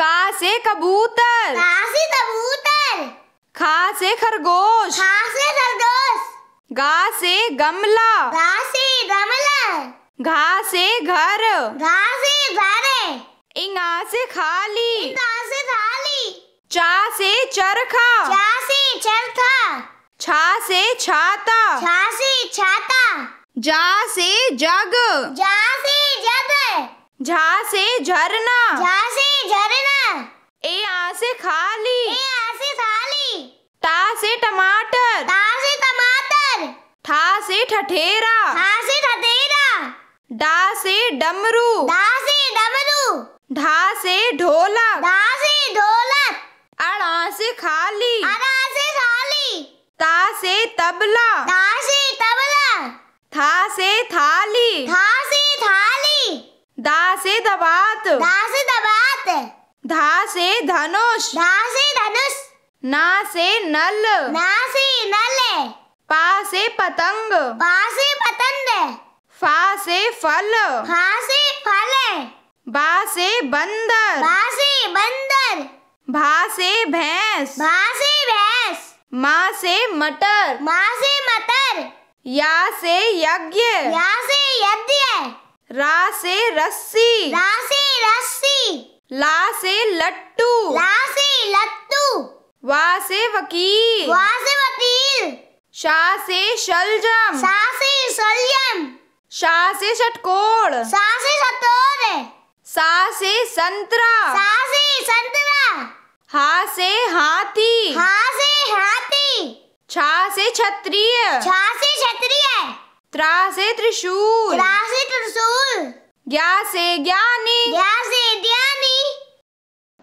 का से कबूतर का से कबूतर खा से खरगोश खा से खरगोश गा से गमला गा से गमला घा से घर घा से घर इंगा से खाली इंगा से खाली चा से चरखा चा से चरखा छा से छाता छा से छाता जा से जग जा से जग झा से झरना झा से खाली ए आ से थाली टा से टमाटर ता से टमाटर ठा से ठठेरा ठा से ठठेरा डा से डमरू डा से डमरू ढा से ढोला ढा से ढोलक अड़ा से खाली अड़ा से खाली ता से तबला ता से तबला था से थाली था से थाली दा से दबात दा से धा से धनुष धा से धनुष ना से नल ना से नल पा से पतंग पा से पतंग फा से फल फा से फल बा से बंदर बा से बंदर भा से भैंस भा से भैंस माँ से मटर माँ से मटर या से यज्ञ या से यज्ञ रा से रस्सी रा से रस्सी ला से लट्टू ला से लट्टू वा से वकील वा से वकील शा से शलजम शा से शलजम शा से षटकोण शा से षटकोण सा से संतरा सा से संतरा हा से हाथी हा से हाथी छा से क्षत्रिय छा से क्षत्रिय त्रा से त्रिशूल त्रा से त्रिशूल ज्ञा से ज्ञानी ज्ञा से ज्ञानी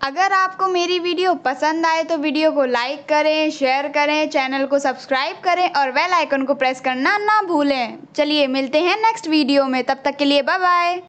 अगर आपको मेरी वीडियो पसंद आए तो वीडियो को लाइक करें शेयर करें चैनल को सब्सक्राइब करें और बेल आइकन को प्रेस करना ना भूलें चलिए मिलते हैं नेक्स्ट वीडियो में तब तक के लिए बाय बाय